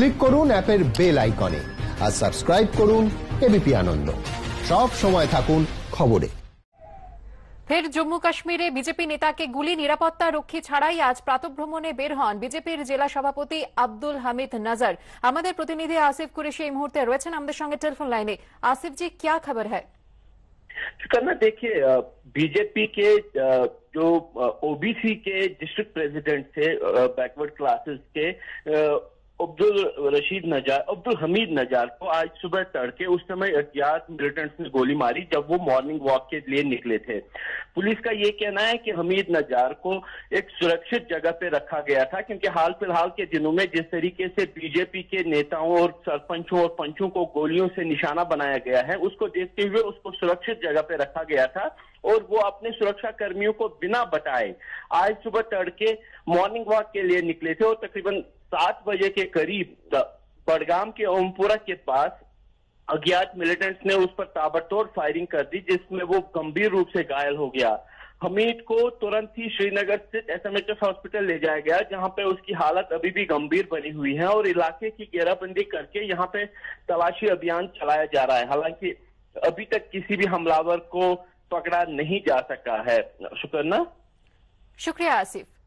click করুন অ্যাপের bell আইকনে আর সাবস্ক্রাইব করুন এবিপি আনন্দ সব সময় থাকুন খবরে ফের জম্মু কাশ্মীরে বিজেপি নেতাকে গুলি নিরাপত্তা রক্ষী ছাড়াই আজ প্রাতভ্রমণে বের হন বিজেপির জেলা সভাপতি আব্দুল হামিদ নাজার আমাদের প্রতিনিধি আসিফ কুরেশি এই মুহূর্তে রয়েছেন আমাদের সঙ্গে টেলিফোন লাইনে আসিফ জি क्या খবর হ্যাঁ करना দেখিয়ে বিজেপি কে जो ওবিসি কে ডিস্ট্রিক্ট প্রেসিডেন্ট থে ব্যাকওয়ার্ড ক্লাসেস কে अब्दुल रशीद नजार अब्दुल हमीद नजार को आज सुबह तड़के उस समय अज्ञात मिलिटेंट्स ने गोली मारी जब वो मॉर्निंग वॉक के लिए निकले थे पुलिस का ये कहना है कि हमीद नजार को एक सुरक्षित जगह पे रखा गया था क्योंकि हाल फिलहाल के दिनों में जिस तरीके से बीजेपी के नेताओं और सरपंचों और पंचों को गोलियों से निशाना बनाया गया है उसको देखते हुए उसको सुरक्षित जगह पे रखा गया था और वो अपने सुरक्षा कर्मियों को बिना बताए आज सुबह तड़के मॉर्निंग वॉक के लिए निकले थे और तकरीबन सात बजे के करीब बड़गाम के ओमपुरा के पास अज्ञात मिलिटेंट्स ने उस पर ताबड़तोड़ फायरिंग कर दी जिसमें वो गंभीर रूप से घायल हो गया हमीद को तुरंत ही श्रीनगर स्थित S M H SMHS hospital ले जाया गया जहां पे उसकी हालत अभी भी गंभीर बनी हुई है और इलाके की घेराबंदी करके यहां पे तलाशी अभियान चलाया जा रहा है हालांकि अभी तक किसी भी हमलावर को पकड़ा नहीं जा सका है शुक्र शुक्रिया आसिफ